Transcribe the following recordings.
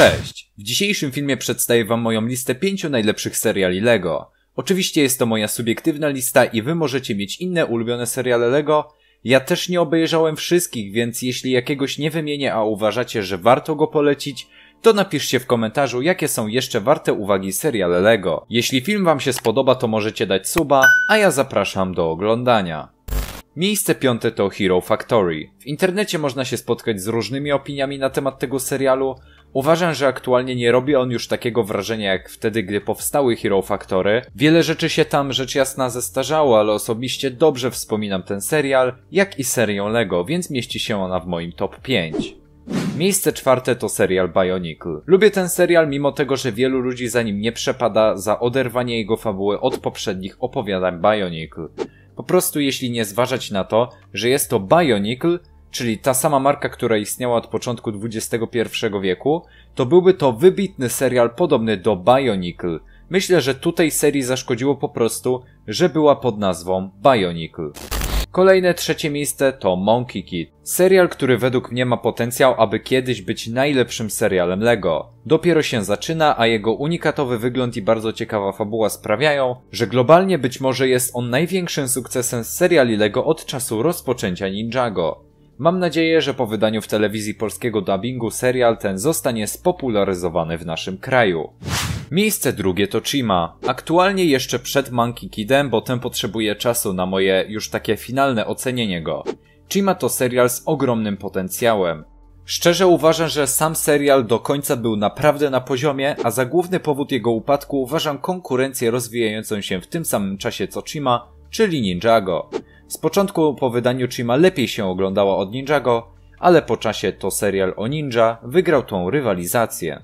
Cześć! W dzisiejszym filmie przedstawię Wam moją listę pięciu najlepszych seriali LEGO. Oczywiście jest to moja subiektywna lista i Wy możecie mieć inne ulubione seriale LEGO. Ja też nie obejrzałem wszystkich, więc jeśli jakiegoś nie wymienię, a uważacie, że warto go polecić, to napiszcie w komentarzu, jakie są jeszcze warte uwagi seriale LEGO. Jeśli film Wam się spodoba, to możecie dać suba, a ja zapraszam do oglądania. Miejsce piąte to Hero Factory. W internecie można się spotkać z różnymi opiniami na temat tego serialu, Uważam, że aktualnie nie robi on już takiego wrażenia jak wtedy, gdy powstały Hero Factory. Wiele rzeczy się tam rzecz jasna zestarzało, ale osobiście dobrze wspominam ten serial, jak i serię Lego, więc mieści się ona w moim top 5. Miejsce czwarte to serial Bionicle. Lubię ten serial mimo tego, że wielu ludzi za nim nie przepada za oderwanie jego fabuły od poprzednich opowiadań Bionicle. Po prostu jeśli nie zważać na to, że jest to Bionicle, czyli ta sama marka, która istniała od początku XXI wieku, to byłby to wybitny serial podobny do Bionicle. Myślę, że tutaj serii zaszkodziło po prostu, że była pod nazwą Bionicle. Kolejne trzecie miejsce to Monkey Kid. Serial, który według mnie ma potencjał, aby kiedyś być najlepszym serialem LEGO. Dopiero się zaczyna, a jego unikatowy wygląd i bardzo ciekawa fabuła sprawiają, że globalnie być może jest on największym sukcesem seriali LEGO od czasu rozpoczęcia Ninjago. Mam nadzieję, że po wydaniu w telewizji polskiego dubbingu serial ten zostanie spopularyzowany w naszym kraju. Miejsce drugie to Chima. Aktualnie jeszcze przed Monkey Kidem, bo ten potrzebuje czasu na moje już takie finalne ocenienie go. Chima to serial z ogromnym potencjałem. Szczerze uważam, że sam serial do końca był naprawdę na poziomie, a za główny powód jego upadku uważam konkurencję rozwijającą się w tym samym czasie co Chima, czyli Ninjago. Z początku po wydaniu Chima lepiej się oglądała od Ninjago, ale po czasie to serial o ninja wygrał tą rywalizację.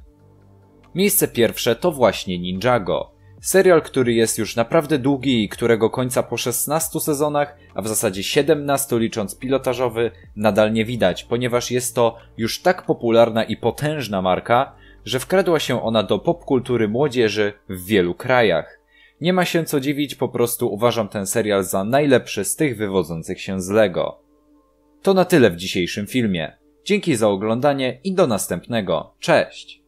Miejsce pierwsze to właśnie Ninjago. Serial, który jest już naprawdę długi i którego końca po 16 sezonach, a w zasadzie 17 licząc pilotażowy, nadal nie widać, ponieważ jest to już tak popularna i potężna marka, że wkradła się ona do popkultury młodzieży w wielu krajach. Nie ma się co dziwić, po prostu uważam ten serial za najlepszy z tych wywodzących się z LEGO. To na tyle w dzisiejszym filmie. Dzięki za oglądanie i do następnego. Cześć!